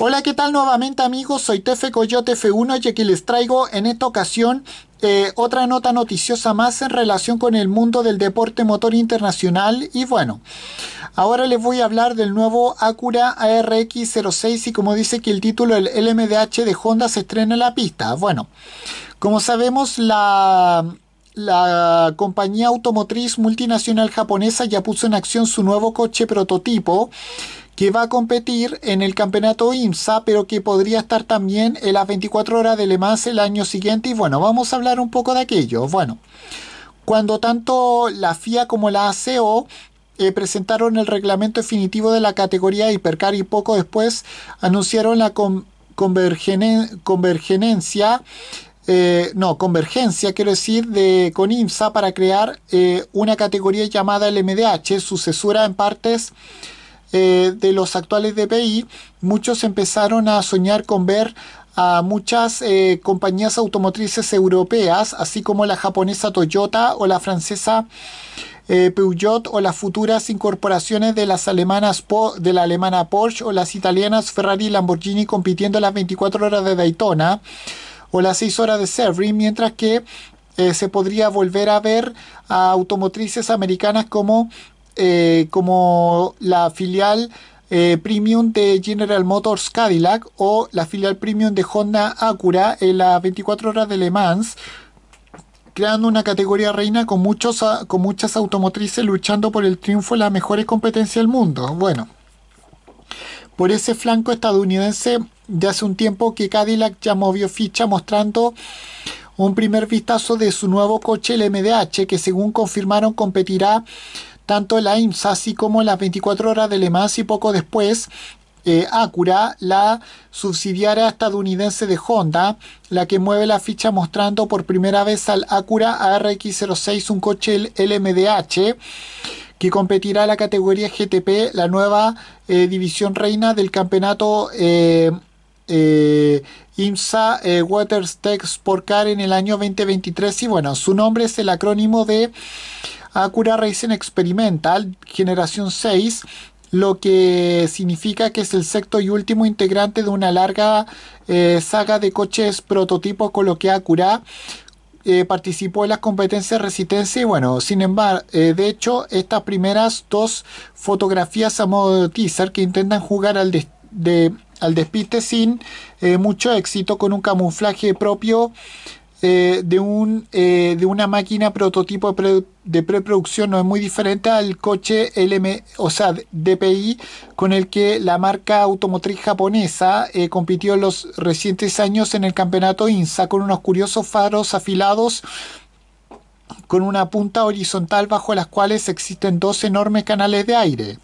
Hola, ¿qué tal nuevamente amigos? Soy Tefe Coyote F1 y aquí les traigo en esta ocasión eh, otra nota noticiosa más en relación con el mundo del deporte motor internacional y bueno, ahora les voy a hablar del nuevo Acura ARX06 y como dice que el título el LMDH de Honda se estrena en la pista. Bueno, como sabemos la la compañía automotriz multinacional japonesa ya puso en acción su nuevo coche prototipo que va a competir en el campeonato IMSA, pero que podría estar también en las 24 horas de Le Mans el año siguiente. Y bueno, vamos a hablar un poco de aquello. Bueno, cuando tanto la FIA como la ACO eh, presentaron el reglamento definitivo de la categoría Hipercar y poco después anunciaron la convergencia, eh, no, convergencia, quiero decir, de, con IMSA para crear eh, una categoría llamada LMDH, sucesora en partes eh, de los actuales DPI, muchos empezaron a soñar con ver a muchas eh, compañías automotrices europeas, así como la japonesa Toyota o la francesa eh, Peugeot o las futuras incorporaciones de las alemanas de la alemana Porsche o las italianas Ferrari y Lamborghini compitiendo las 24 horas de Daytona o las 6 horas de Sebring, mientras que se podría volver a ver a automotrices americanas como eh, como la filial eh, premium de General Motors Cadillac o la filial premium de Honda Acura en las 24 horas de Le Mans, creando una categoría reina con, muchos, con muchas automotrices luchando por el triunfo en las mejores competencias del mundo. Bueno, por ese flanco estadounidense, de hace un tiempo que Cadillac ya movió ficha mostrando un primer vistazo de su nuevo coche, el MDH, que según confirmaron competirá tanto la IMSA, así como las 24 horas de Le Mans y poco después eh, Acura, la subsidiaria estadounidense de Honda, la que mueve la ficha mostrando por primera vez al Acura ARX06, un coche LMDH, que competirá en la categoría GTP, la nueva eh, división reina del campeonato eh, IMSA Waterstech por Car en el año 2023. Y bueno, su nombre es el acrónimo de Acura Racing Experimental Generación 6 lo que significa que es el sexto y último integrante de una larga eh, saga de coches prototipos con lo que Acura eh, participó en las competencias de resistencia y bueno, sin embargo, eh, de hecho estas primeras dos fotografías a modo de teaser que intentan jugar al, al despiste sin mucho éxito con un camuflaje propio eh, de, un, eh, de una máquina prototipo de preproducción no es muy diferente al coche LM, o sea, DPI con el que la marca automotriz japonesa eh, compitió los recientes años en el campeonato INSA con unos curiosos faros afilados con una punta horizontal bajo las cuales existen dos enormes canales de aire.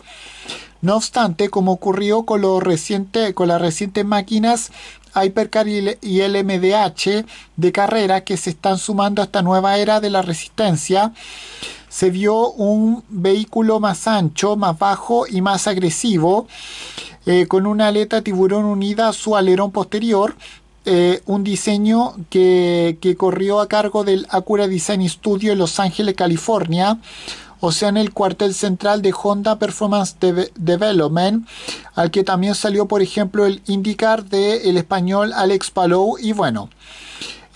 No obstante, como ocurrió con, las recientes máquinas Hypercar y LMDH de carrera que se están sumando a esta nueva era de la resistencia, se vio un vehículo más ancho, más bajo y más agresivo, eh, con una aleta tiburón unida a su alerón posterior, eh, un diseño que, que corrió a cargo del Acura Design Studio en Los Ángeles, California, o sea en el cuartel central de Honda Performance Development, al que también salió por ejemplo el IndyCar de el español Alex Palou y bueno,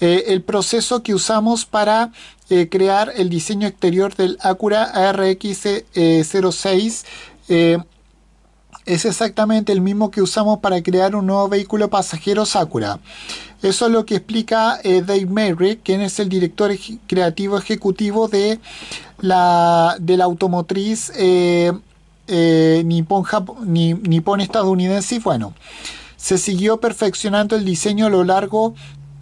eh, el proceso que usamos para eh, crear el diseño exterior del Acura ARX 06 eh, es exactamente el mismo que usamos para crear un nuevo vehículo pasajero Acura. Eso es lo que explica eh, Dave Merrick, quien es el director creativo ejecutivo de la, de la automotriz eh, eh, nipón, estadounidense. Y bueno, se siguió perfeccionando el diseño a lo largo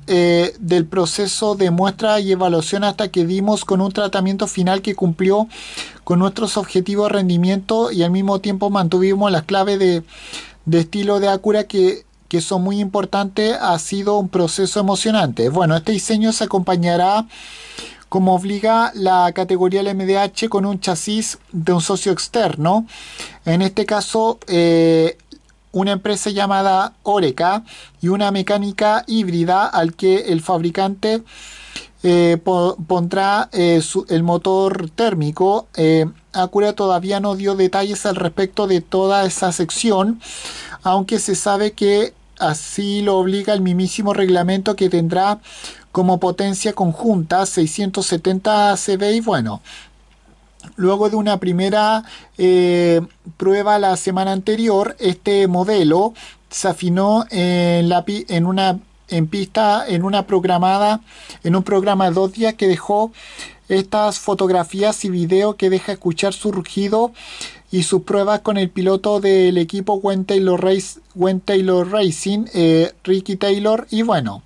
eh, del proceso de muestra y evaluación hasta que dimos con un tratamiento final que cumplió con nuestros objetivos de rendimiento y al mismo tiempo mantuvimos las claves de estilo de Acura que que son muy importantes, ha sido un proceso emocionante. Bueno, este diseño se acompañará como obliga la categoría LMDH con un chasis de un socio externo. En este caso, eh, una empresa llamada Oreca y una mecánica híbrida al que el fabricante eh, pondrá eh, el motor térmico. Acura todavía no dio detalles al respecto de toda esa sección, aunque se sabe que Así lo obliga el mismísimo reglamento que tendrá como potencia conjunta 670 CV y bueno, Luego de una primera eh, prueba la semana anterior, este modelo se afinó en, una en pista en una programada en un programa de dos días que dejó estas fotografías y video que deja escuchar su rugido y sus pruebas con el piloto del equipo Gwen Taylor, Racing, eh, Ricky Taylor, y bueno,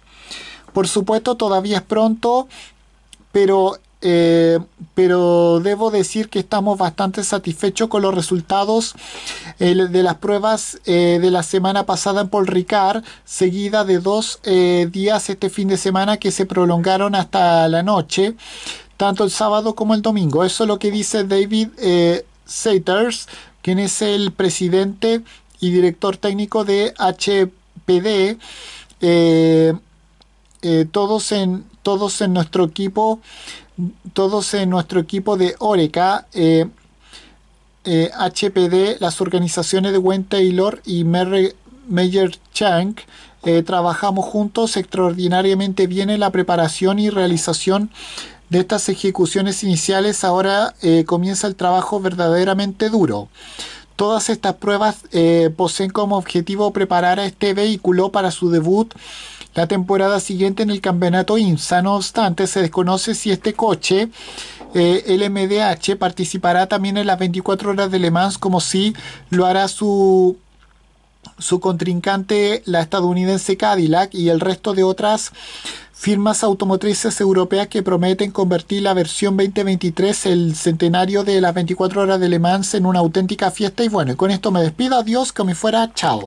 por supuesto todavía es pronto, pero, eh, pero debo decir que estamos bastante satisfechos con los resultados eh, de las pruebas de la semana pasada en Paul Ricard, seguida de dos días este fin de semana que se prolongaron hasta la noche tanto el sábado como el domingo. Eso es lo que dice David Saters, quien es el presidente y director técnico de HPD. Eh, eh, todos, en, todos en nuestro equipo, todos en nuestro equipo de Oreca. HPD, eh, las organizaciones de Gwen Taylor y Mary Meyer Chang, trabajamos juntos extraordinariamente bien en la preparación y realización de estas ejecuciones iniciales ahora eh, comienza el trabajo verdaderamente duro. Todas estas pruebas eh, poseen como objetivo preparar a este vehículo para su debut la temporada siguiente en el campeonato INSA. Ah, no obstante, se desconoce si este coche, el eh, LMDH, participará también en las 24 horas de Le Mans como si lo hará su su contrincante, la estadounidense Cadillac, y el resto de otras firmas automotrices europeas que prometen convertir la versión 2023, el centenario de las 24 horas de Le Mans, en una auténtica fiesta. Y bueno, con esto me despido. Adiós, que me fuera. Chao.